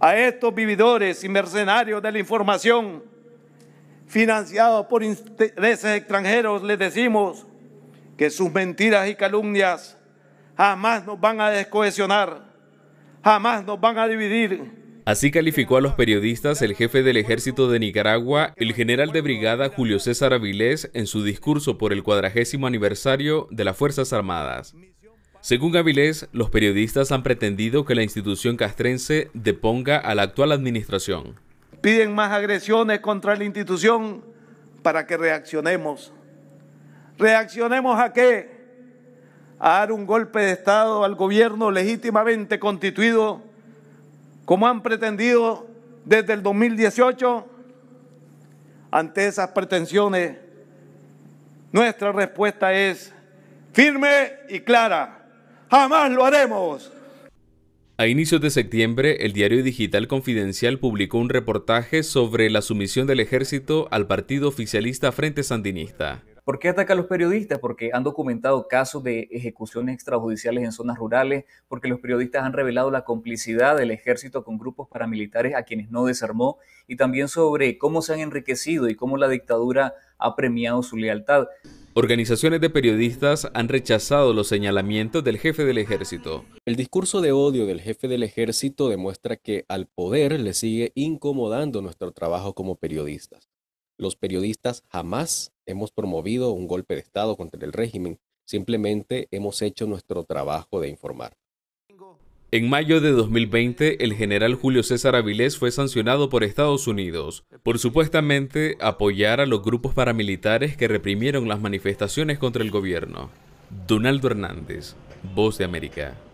a estos vividores y mercenarios de la información, financiados por intereses extranjeros, les decimos que sus mentiras y calumnias jamás nos van a descohesionar, jamás nos van a dividir, Así calificó a los periodistas el jefe del ejército de Nicaragua, el general de brigada Julio César Avilés, en su discurso por el cuadragésimo aniversario de las Fuerzas Armadas. Según Gavilés, los periodistas han pretendido que la institución castrense deponga a la actual administración. Piden más agresiones contra la institución para que reaccionemos. ¿Reaccionemos a qué? A dar un golpe de Estado al gobierno legítimamente constituido, como han pretendido desde el 2018. Ante esas pretensiones, nuestra respuesta es firme y clara jamás lo haremos. A inicios de septiembre, el diario digital Confidencial publicó un reportaje sobre la sumisión del ejército al partido oficialista Frente Sandinista. ¿Por qué ataca a los periodistas? Porque han documentado casos de ejecuciones extrajudiciales en zonas rurales, porque los periodistas han revelado la complicidad del ejército con grupos paramilitares a quienes no desarmó, y también sobre cómo se han enriquecido y cómo la dictadura ha premiado su lealtad. Organizaciones de periodistas han rechazado los señalamientos del jefe del ejército. El discurso de odio del jefe del ejército demuestra que al poder le sigue incomodando nuestro trabajo como periodistas. Los periodistas jamás hemos promovido un golpe de Estado contra el régimen, simplemente hemos hecho nuestro trabajo de informar. En mayo de 2020, el general Julio César Avilés fue sancionado por Estados Unidos por supuestamente apoyar a los grupos paramilitares que reprimieron las manifestaciones contra el gobierno. Donaldo Hernández, Voz de América.